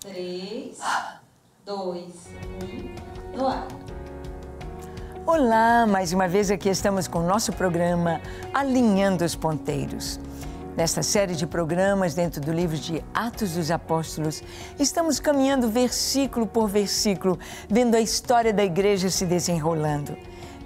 Três, dois, um, no ar. Olá, mais uma vez aqui estamos com o nosso programa Alinhando os Ponteiros. Nesta série de programas dentro do livro de Atos dos Apóstolos, estamos caminhando versículo por versículo, vendo a história da igreja se desenrolando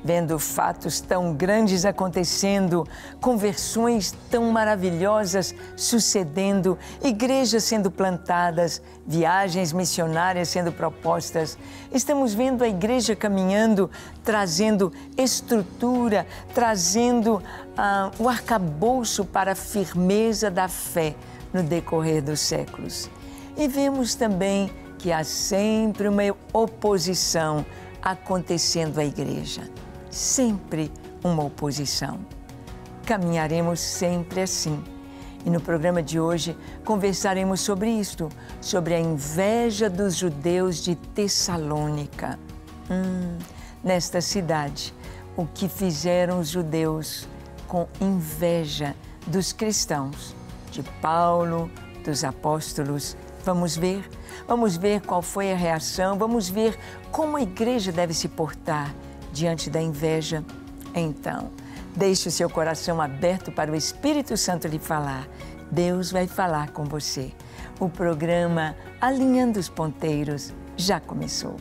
vendo fatos tão grandes acontecendo, conversões tão maravilhosas sucedendo, igrejas sendo plantadas, viagens missionárias sendo propostas. Estamos vendo a igreja caminhando, trazendo estrutura, trazendo ah, o arcabouço para a firmeza da fé no decorrer dos séculos. E vemos também que há sempre uma oposição acontecendo à igreja sempre uma oposição. Caminharemos sempre assim. E no programa de hoje conversaremos sobre isto, sobre a inveja dos judeus de Tessalônica. Hum, nesta cidade, o que fizeram os judeus com inveja dos cristãos, de Paulo, dos apóstolos. Vamos ver, vamos ver qual foi a reação, vamos ver como a igreja deve se portar diante da inveja? Então, deixe o seu coração aberto para o Espírito Santo lhe falar. Deus vai falar com você. O programa Alinhando os Ponteiros já começou.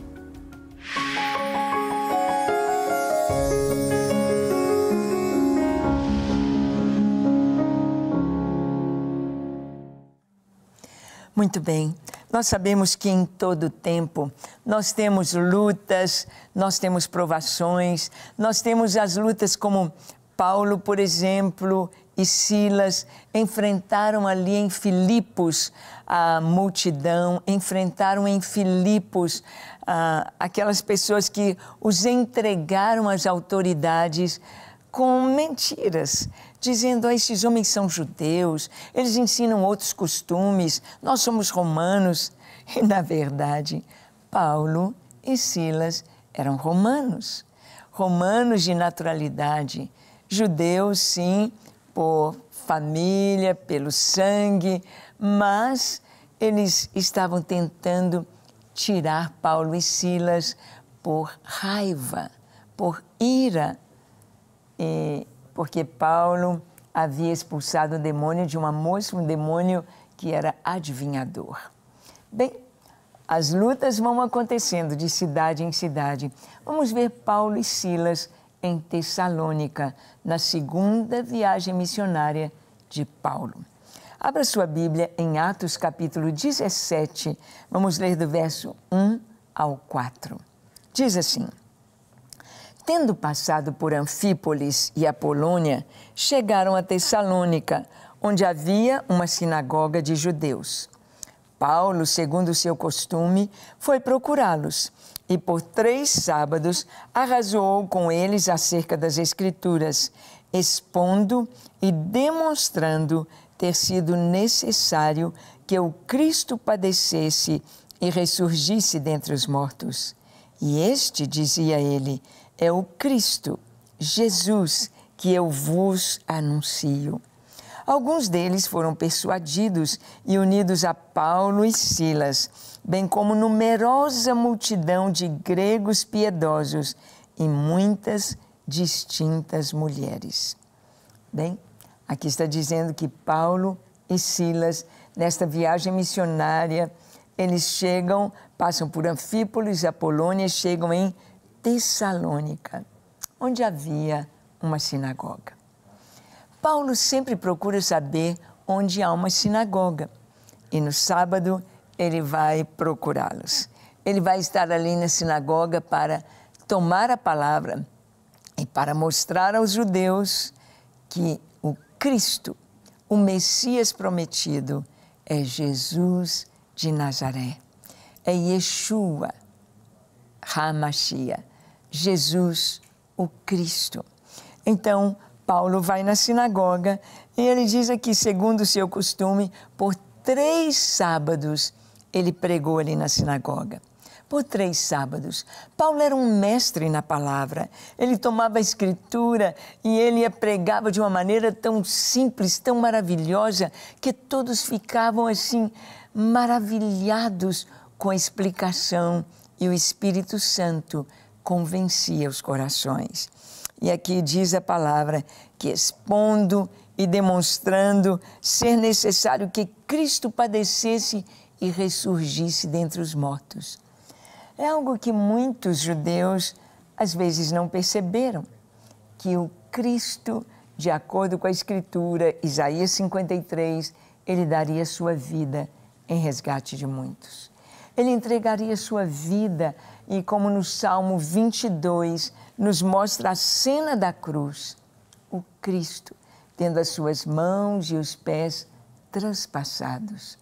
Muito bem. Nós sabemos que em todo tempo nós temos lutas, nós temos provações, nós temos as lutas como Paulo, por exemplo, e Silas enfrentaram ali em Filipos a multidão, enfrentaram em Filipos ah, aquelas pessoas que os entregaram às autoridades com mentiras, dizendo: ah, esses homens são judeus, eles ensinam outros costumes, nós somos romanos. E, na verdade, Paulo e Silas eram romanos, romanos de naturalidade, judeus, sim, por família, pelo sangue, mas eles estavam tentando tirar Paulo e Silas por raiva, por ira. E porque Paulo havia expulsado o demônio de uma moça, um demônio que era adivinhador. Bem, as lutas vão acontecendo de cidade em cidade. Vamos ver Paulo e Silas em Tessalônica, na segunda viagem missionária de Paulo. Abra sua Bíblia em Atos capítulo 17. Vamos ler do verso 1 ao 4. Diz assim: Tendo passado por Anfípolis e Apolônia, chegaram a Tessalônica, onde havia uma sinagoga de judeus. Paulo, segundo seu costume, foi procurá-los e por três sábados arrasou com eles acerca das Escrituras, expondo e demonstrando ter sido necessário que o Cristo padecesse e ressurgisse dentre os mortos. E este, dizia ele, é o Cristo, Jesus, que eu vos anuncio. Alguns deles foram persuadidos e unidos a Paulo e Silas, bem como numerosa multidão de gregos piedosos e muitas distintas mulheres. Bem, aqui está dizendo que Paulo e Silas, nesta viagem missionária, eles chegam, passam por Anfípolis, Apolônia, chegam em Tessalônica, onde havia uma sinagoga. Paulo sempre procura saber onde há uma sinagoga e no sábado ele vai procurá-los. Ele vai estar ali na sinagoga para tomar a palavra e para mostrar aos judeus que o Cristo, o Messias prometido, é Jesus de Nazaré, é Yeshua, Hamashiach. Jesus, o Cristo. Então, Paulo vai na sinagoga e ele diz aqui, segundo o seu costume, por três sábados ele pregou ali na sinagoga. Por três sábados. Paulo era um mestre na palavra. Ele tomava a escritura e ele a pregava de uma maneira tão simples, tão maravilhosa, que todos ficavam assim maravilhados com a explicação e o Espírito Santo convencia os corações. E aqui diz a palavra que expondo e demonstrando ser necessário que Cristo padecesse e ressurgisse dentre os mortos. É algo que muitos judeus às vezes não perceberam, que o Cristo, de acordo com a Escritura, Isaías 53, ele daria sua vida em resgate de muitos. Ele entregaria sua vida e como no Salmo 22 nos mostra a cena da cruz, o Cristo tendo as suas mãos e os pés transpassados,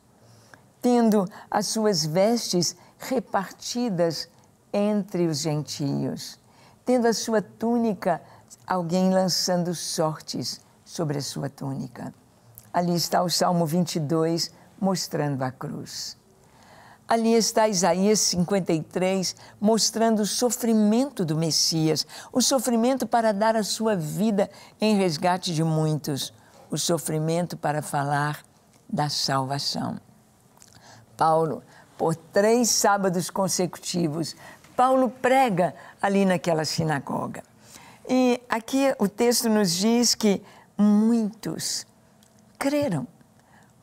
tendo as suas vestes repartidas entre os gentios, tendo a sua túnica alguém lançando sortes sobre a sua túnica. Ali está o Salmo 22 mostrando a cruz. Ali está Isaías 53, mostrando o sofrimento do Messias, o sofrimento para dar a sua vida em resgate de muitos, o sofrimento para falar da salvação. Paulo, por três sábados consecutivos, Paulo prega ali naquela sinagoga. E aqui o texto nos diz que muitos creram,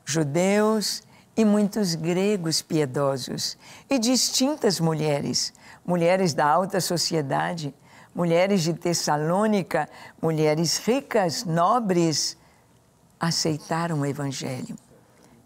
judeus, e muitos gregos piedosos e distintas mulheres, mulheres da alta sociedade, mulheres de Tessalônica, mulheres ricas, nobres, aceitaram o Evangelho.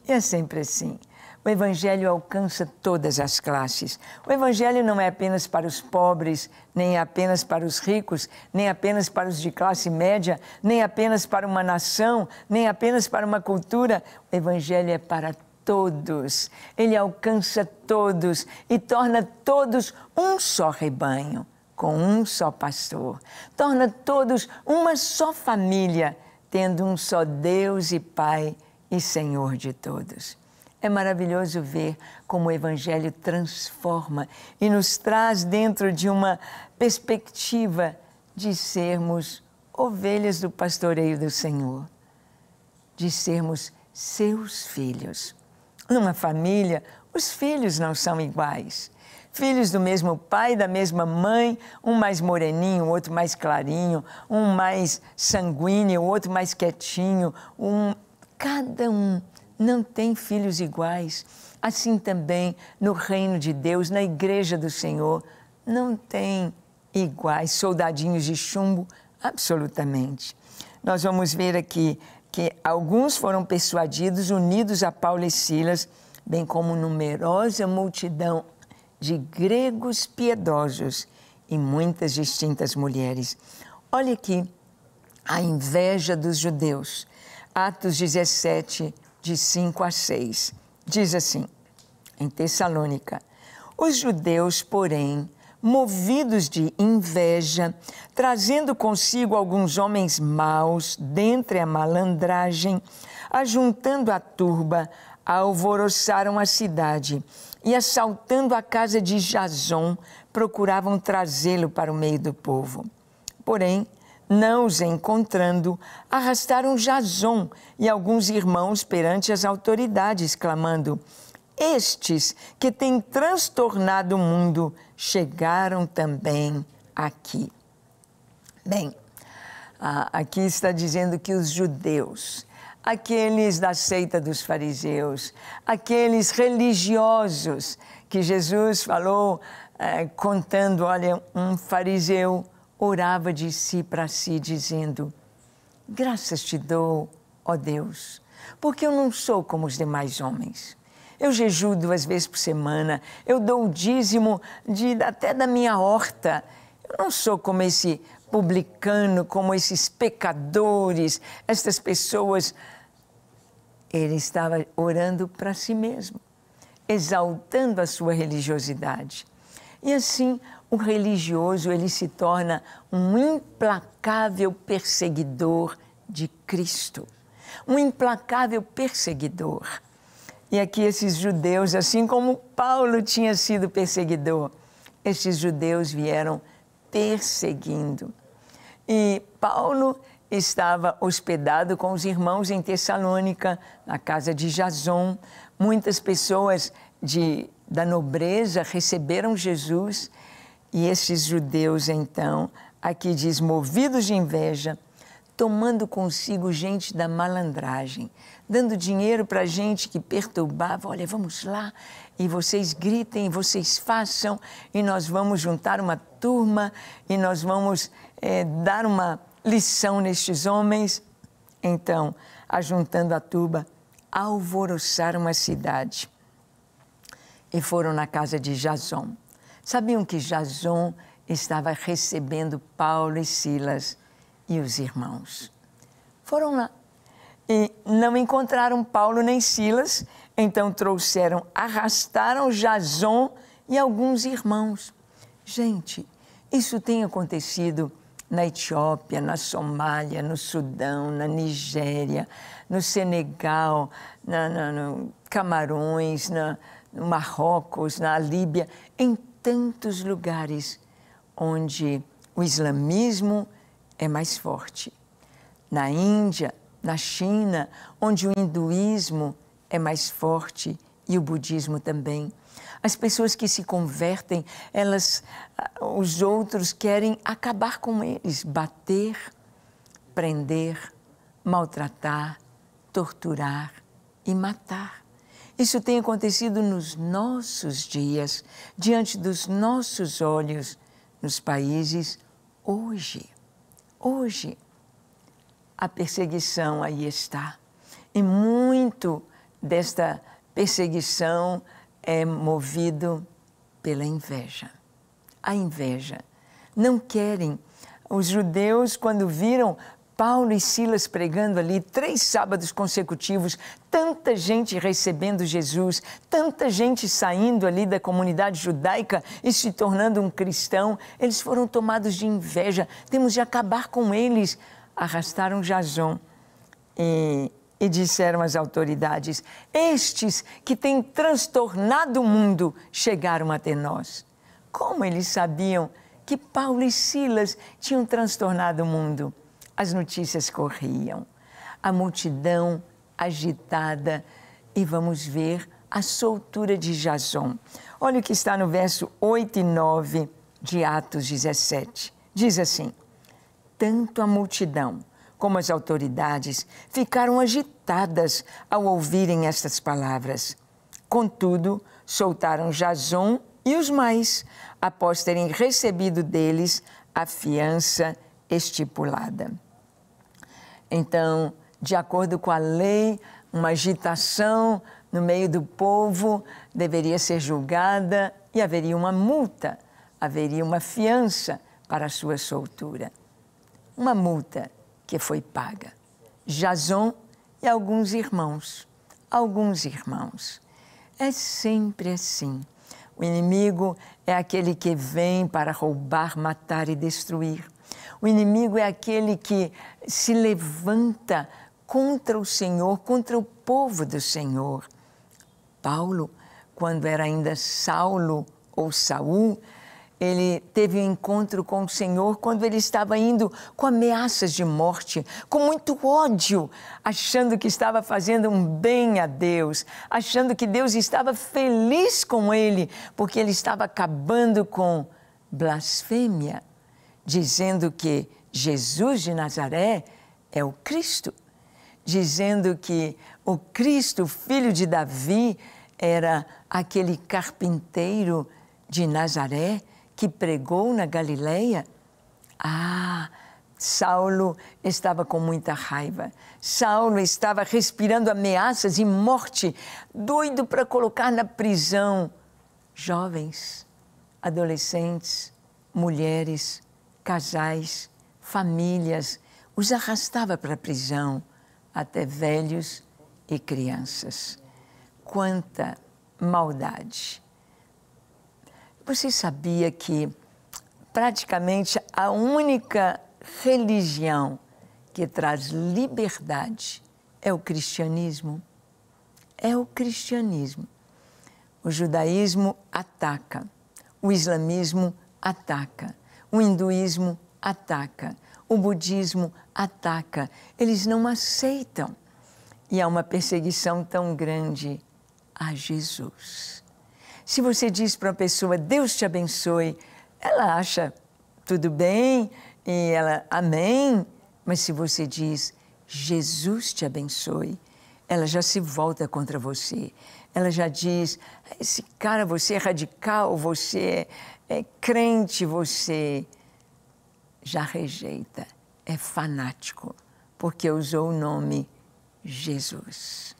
E é sempre assim. O Evangelho alcança todas as classes. O Evangelho não é apenas para os pobres, nem é apenas para os ricos, nem é apenas para os de classe média, nem é apenas para uma nação, nem apenas para uma cultura. O Evangelho é para todos, ele alcança todos e torna todos um só rebanho, com um só pastor. Torna todos uma só família, tendo um só Deus e Pai e Senhor de todos. É maravilhoso ver como o Evangelho transforma e nos traz dentro de uma perspectiva de sermos ovelhas do pastoreio do Senhor, de sermos seus filhos. Numa família, os filhos não são iguais. Filhos do mesmo pai, da mesma mãe, um mais moreninho, outro mais clarinho, um mais sanguíneo, outro mais quietinho, um cada um não tem filhos iguais. Assim também no reino de Deus, na igreja do Senhor, não tem iguais soldadinhos de chumbo, absolutamente. Nós vamos ver aqui que alguns foram persuadidos, unidos a Paulo e Silas, bem como numerosa multidão de gregos piedosos e muitas distintas mulheres. Olha aqui a inveja dos judeus. Atos 17, de 5 a 6. Diz assim, em Tessalônica: Os judeus, porém, movidos de inveja, trazendo consigo alguns homens maus, dentre a malandragem, ajuntando a turba, alvoroçaram a cidade e, assaltando a casa de Jason, procuravam trazê-lo para o meio do povo. Porém, não os encontrando, arrastaram Jason e alguns irmãos perante as autoridades, clamando: estes que têm transtornado o mundo chegaram também aqui. Bem, aqui está dizendo que os judeus, aqueles da seita dos fariseus, aqueles religiosos que Jesus falou é, contando, olha, um fariseu orava de si para si, dizendo: Graças te dou, ó Deus, porque eu não sou como os demais homens eu jejuo duas vezes por semana, eu dou o dízimo de, até da minha horta. Eu não sou como esse publicano, como esses pecadores, essas pessoas. Ele estava orando para si mesmo, exaltando a sua religiosidade. E assim, o religioso ele se torna um implacável perseguidor de Cristo, um implacável perseguidor. E aqui esses judeus, assim como Paulo tinha sido perseguidor, esses judeus vieram perseguindo. E Paulo estava hospedado com os irmãos em Tessalônica, na casa de Jason. Muitas pessoas de, da nobreza receberam Jesus e esses judeus, então, aqui diz, movidos de inveja, tomando consigo gente da malandragem, dando dinheiro para gente que perturbava. Olha, vamos lá, e vocês gritem, vocês façam, e nós vamos juntar uma turma, e nós vamos é, dar uma lição nestes homens. Então, ajuntando a turba, alvoroçaram uma cidade e foram na casa de Jason. Sabiam que Jason estava recebendo Paulo e Silas e os irmãos. Foram lá e não encontraram Paulo nem Silas, então trouxeram, arrastaram Jason e alguns irmãos. Gente, isso tem acontecido na Etiópia, na Somália, no Sudão, na Nigéria, no Senegal, na, na, no Camarões, na, no Marrocos, na Líbia, em tantos lugares onde o islamismo é mais forte. Na Índia, na China, onde o hinduísmo é mais forte e o budismo também. As pessoas que se convertem, elas, ah, os outros querem acabar com eles, bater, prender, maltratar, torturar e matar. Isso tem acontecido nos nossos dias, diante dos nossos olhos, nos países hoje. Hoje, a perseguição aí está. E muito desta perseguição é movido pela inveja. A inveja. Não querem. Os judeus, quando viram Paulo e Silas pregando ali três sábados consecutivos, tanta gente recebendo Jesus, tanta gente saindo ali da comunidade judaica e se tornando um cristão, eles foram tomados de inveja, temos de acabar com eles. Arrastaram Jason e, e disseram às autoridades: Estes que têm transtornado o mundo chegaram até nós. Como eles sabiam que Paulo e Silas tinham transtornado o mundo? As notícias corriam. A multidão agitada e vamos ver a soltura de Jason. Olha o que está no verso 8 e 9 de Atos 17. Diz assim: Tanto a multidão como as autoridades ficaram agitadas ao ouvirem estas palavras. Contudo, soltaram Jason e os mais, após terem recebido deles a fiança estipulada. Então, de acordo com a lei, uma agitação no meio do povo deveria ser julgada e haveria uma multa, haveria uma fiança para a sua soltura. Uma multa que foi paga. Jason e alguns irmãos. Alguns irmãos. É sempre assim. O inimigo é aquele que vem para roubar, matar e destruir. O inimigo é aquele que se levanta contra o Senhor, contra o povo do Senhor. Paulo, quando era ainda Saulo ou Saul, ele teve um encontro com o Senhor quando ele estava indo com ameaças de morte, com muito ódio, achando que estava fazendo um bem a Deus, achando que Deus estava feliz com ele, porque ele estava acabando com blasfêmia, dizendo que Jesus de Nazaré é o Cristo dizendo que o Cristo, filho de Davi, era aquele carpinteiro de Nazaré que pregou na Galileia? Ah, Saulo estava com muita raiva. Saulo estava respirando ameaças e morte, doido para colocar na prisão jovens, adolescentes, mulheres, casais, famílias. Os arrastava para a prisão até velhos e crianças. Quanta maldade! Você sabia que praticamente a única religião que traz liberdade é o cristianismo? É o cristianismo. O judaísmo ataca, o islamismo ataca, o hinduísmo ataca, o budismo ataca, eles não aceitam. E há uma perseguição tão grande a Jesus. Se você diz para uma pessoa, Deus te abençoe, ela acha tudo bem e ela, amém. Mas se você diz, Jesus te abençoe, ela já se volta contra você. Ela já diz, esse cara, você é radical, você é, é crente, você já rejeita, é fanático, porque usou o nome Jesus.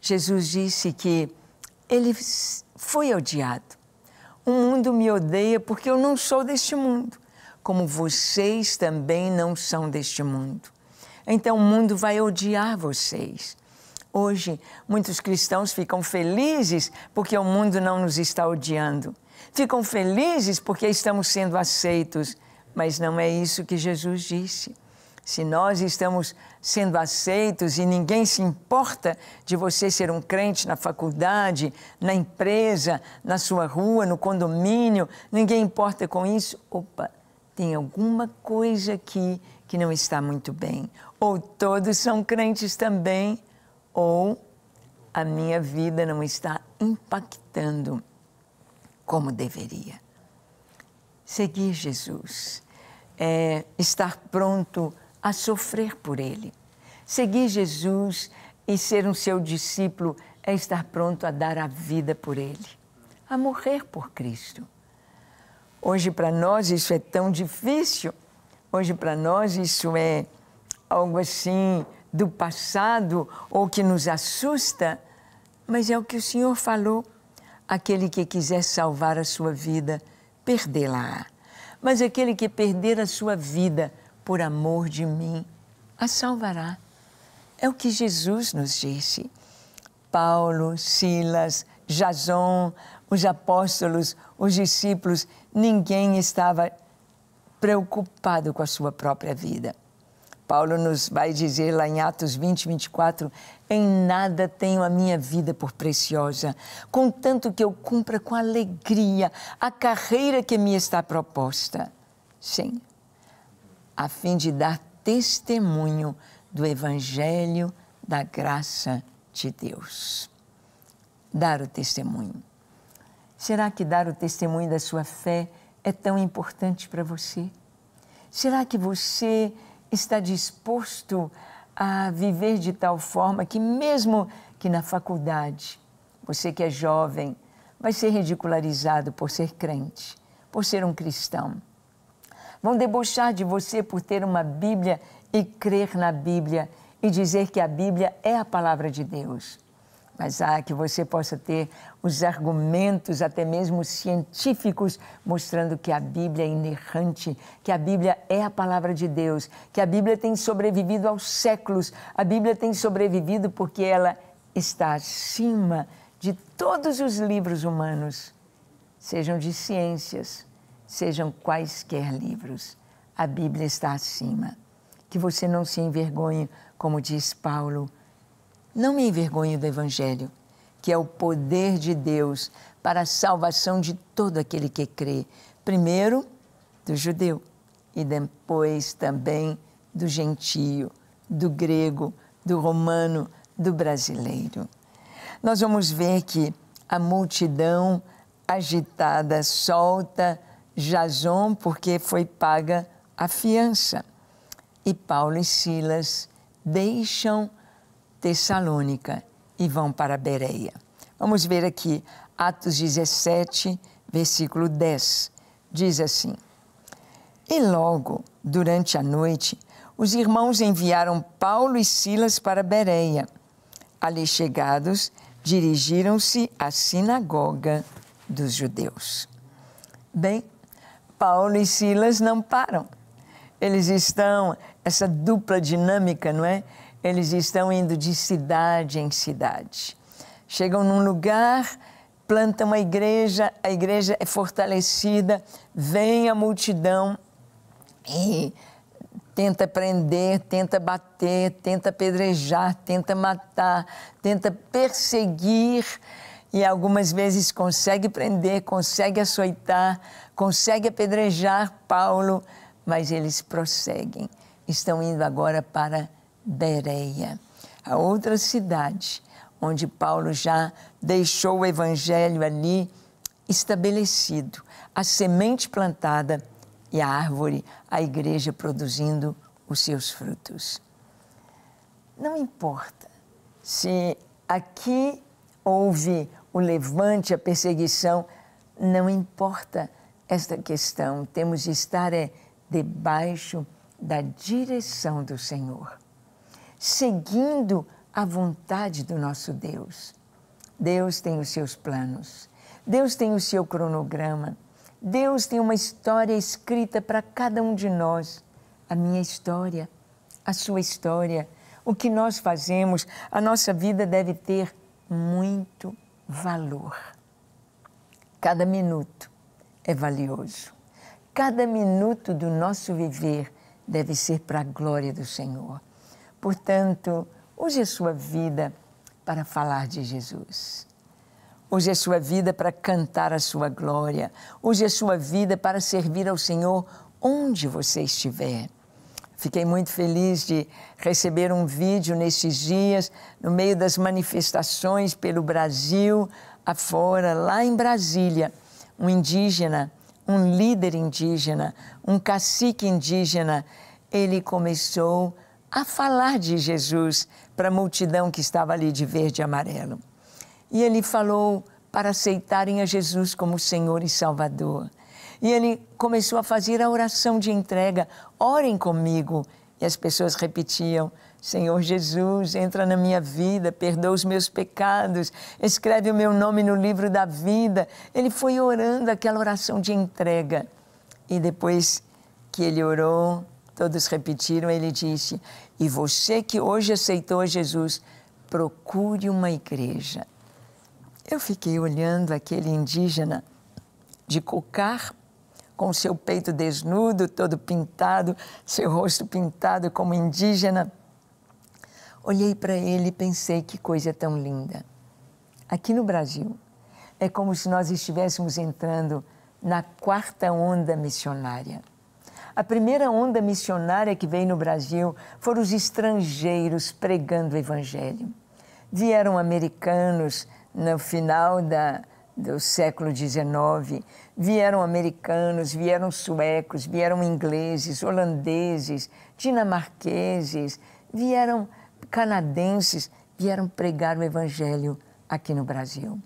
Jesus disse que ele foi odiado. O mundo me odeia porque eu não sou deste mundo, como vocês também não são deste mundo. Então o mundo vai odiar vocês. Hoje, muitos cristãos ficam felizes porque o mundo não nos está odiando. Ficam felizes porque estamos sendo aceitos. Mas não é isso que Jesus disse. Se nós estamos sendo aceitos e ninguém se importa de você ser um crente na faculdade, na empresa, na sua rua, no condomínio, ninguém importa com isso, opa, tem alguma coisa aqui que não está muito bem. Ou todos são crentes também, ou a minha vida não está impactando como deveria. Seguir Jesus é, estar pronto a sofrer por Ele. Seguir Jesus e ser um seu discípulo é estar pronto a dar a vida por Ele, a morrer por Cristo. Hoje para nós isso é tão difícil, hoje para nós isso é algo assim do passado ou que nos assusta, mas é o que o Senhor falou: aquele que quiser salvar a sua vida, perdê-la. Mas aquele que perder a sua vida por amor de mim, a salvará. É o que Jesus nos disse. Paulo, Silas, Jason, os apóstolos, os discípulos, ninguém estava preocupado com a sua própria vida. Paulo nos vai dizer lá em Atos 20, 24: Em nada tenho a minha vida por preciosa, contanto que eu cumpra com alegria a carreira que me está proposta. Sim, a fim de dar testemunho do Evangelho da graça de Deus. Dar o testemunho. Será que dar o testemunho da sua fé é tão importante para você? Será que você está disposto a viver de tal forma que, mesmo que na faculdade, você que é jovem, vai ser ridicularizado por ser crente, por ser um cristão. Vão debochar de você por ter uma Bíblia e crer na Bíblia e dizer que a Bíblia é a palavra de Deus mas há ah, que você possa ter os argumentos, até mesmo científicos, mostrando que a Bíblia é inerrante, que a Bíblia é a palavra de Deus, que a Bíblia tem sobrevivido aos séculos, a Bíblia tem sobrevivido porque ela está acima de todos os livros humanos, sejam de ciências, sejam quaisquer livros. A Bíblia está acima. Que você não se envergonhe, como diz Paulo não me envergonho do Evangelho, que é o poder de Deus para a salvação de todo aquele que crê, primeiro do judeu e depois também do gentio, do grego, do romano, do brasileiro. Nós vamos ver que a multidão agitada solta Jason porque foi paga a fiança. E Paulo e Silas deixam Tessalônica e vão para Bereia. Vamos ver aqui Atos 17, versículo 10. Diz assim: E logo, durante a noite, os irmãos enviaram Paulo e Silas para Bereia. Ali chegados, dirigiram-se à sinagoga dos judeus. Bem, Paulo e Silas não param. Eles estão, essa dupla dinâmica, não é? Eles estão indo de cidade em cidade. Chegam num lugar, plantam uma igreja, a igreja é fortalecida, vem a multidão e tenta prender, tenta bater, tenta apedrejar, tenta matar, tenta perseguir e algumas vezes consegue prender, consegue açoitar, consegue apedrejar Paulo, mas eles prosseguem. Estão indo agora para Bereia, a outra cidade onde Paulo já deixou o evangelho ali estabelecido, a semente plantada e a árvore, a igreja produzindo os seus frutos. Não importa se aqui houve o levante, a perseguição, não importa esta questão, temos de estar é, debaixo da direção do Senhor seguindo a vontade do nosso Deus. Deus tem os seus planos, Deus tem o seu cronograma, Deus tem uma história escrita para cada um de nós. A minha história, a sua história, o que nós fazemos, a nossa vida deve ter muito valor. Cada minuto é valioso. Cada minuto do nosso viver deve ser para a glória do Senhor. Portanto, hoje é sua vida para falar de Jesus. Hoje é sua vida para cantar a sua glória. Hoje é sua vida para servir ao Senhor onde você estiver. Fiquei muito feliz de receber um vídeo nesses dias, no meio das manifestações pelo Brasil afora, lá em Brasília, um indígena, um líder indígena, um cacique indígena, ele começou a a falar de Jesus para a multidão que estava ali de verde e amarelo. E ele falou para aceitarem a Jesus como Senhor e Salvador. E ele começou a fazer a oração de entrega: orem comigo. E as pessoas repetiam: Senhor Jesus, entra na minha vida, perdoa os meus pecados, escreve o meu nome no livro da vida. Ele foi orando aquela oração de entrega. E depois que ele orou, Todos repetiram, ele disse: E você que hoje aceitou Jesus, procure uma igreja. Eu fiquei olhando aquele indígena de cocar, com seu peito desnudo, todo pintado, seu rosto pintado como indígena. Olhei para ele e pensei: que coisa tão linda. Aqui no Brasil, é como se nós estivéssemos entrando na quarta onda missionária. A primeira onda missionária que veio no Brasil foram os estrangeiros pregando o Evangelho. Vieram americanos no final da, do século XIX, vieram americanos, vieram suecos, vieram ingleses, holandeses, dinamarqueses, vieram canadenses, vieram pregar o Evangelho aqui no Brasil.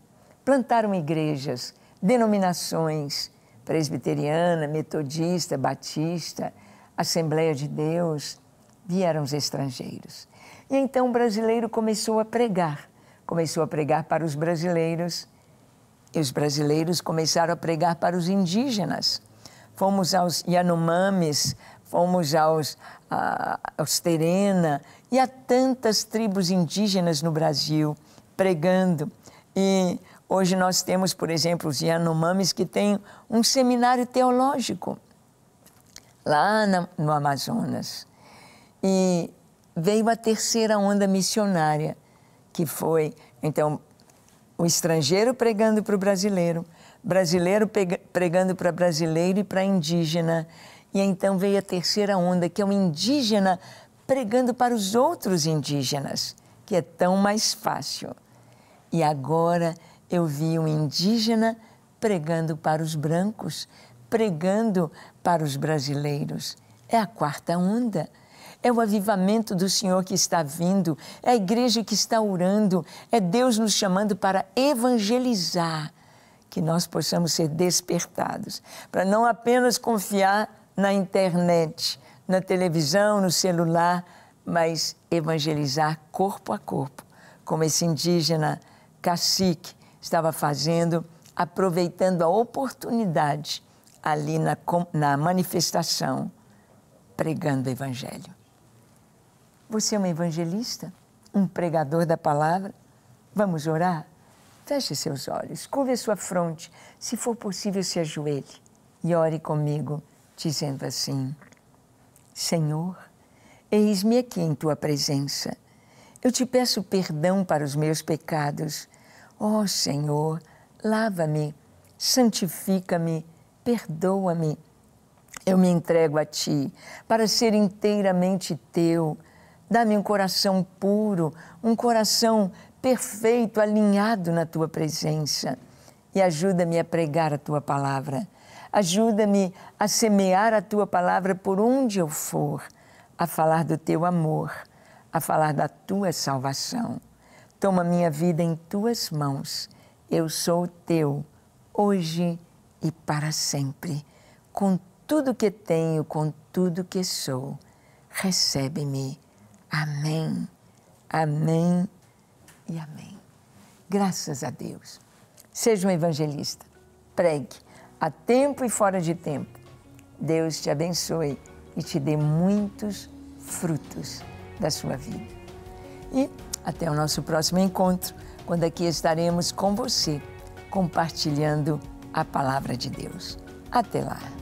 Plantaram igrejas, denominações, presbiteriana, metodista, batista, Assembleia de Deus, vieram os estrangeiros. E então o brasileiro começou a pregar, começou a pregar para os brasileiros, e os brasileiros começaram a pregar para os indígenas. Fomos aos Yanomamis, fomos aos, a, aos Terena e há tantas tribos indígenas no Brasil pregando. E Hoje nós temos, por exemplo, os Yanomamis que têm um seminário teológico lá no Amazonas. E veio a terceira onda missionária, que foi, então, o estrangeiro pregando para o brasileiro, brasileiro pregando para brasileiro e para indígena. E então veio a terceira onda, que é o indígena pregando para os outros indígenas, que é tão mais fácil. E agora eu vi um indígena pregando para os brancos, pregando para os brasileiros. É a quarta onda. É o avivamento do Senhor que está vindo, é a igreja que está orando, é Deus nos chamando para evangelizar, que nós possamos ser despertados, para não apenas confiar na internet, na televisão, no celular, mas evangelizar corpo a corpo, como esse indígena cacique estava fazendo, aproveitando a oportunidade ali na, na manifestação, pregando o Evangelho. Você é um evangelista? Um pregador da palavra? Vamos orar? Feche seus olhos, curve sua fronte, se for possível, se ajoelhe e ore comigo, dizendo assim: Senhor, eis-me aqui em tua presença. Eu te peço perdão para os meus pecados Ó oh, Senhor, lava-me, santifica-me, perdoa-me. Eu me entrego a Ti para ser inteiramente Teu. Dá-me um coração puro, um coração perfeito, alinhado na Tua presença. E ajuda-me a pregar a Tua palavra. Ajuda-me a semear a Tua palavra por onde eu for, a falar do Teu amor, a falar da Tua salvação. Toma minha vida em tuas mãos, eu sou teu, hoje e para sempre. Com tudo que tenho, com tudo que sou, recebe-me. Amém, amém e amém. Graças a Deus. Seja um evangelista, pregue, a tempo e fora de tempo. Deus te abençoe e te dê muitos frutos da sua vida. E até o nosso próximo encontro, quando aqui estaremos com você, compartilhando a palavra de Deus. Até lá!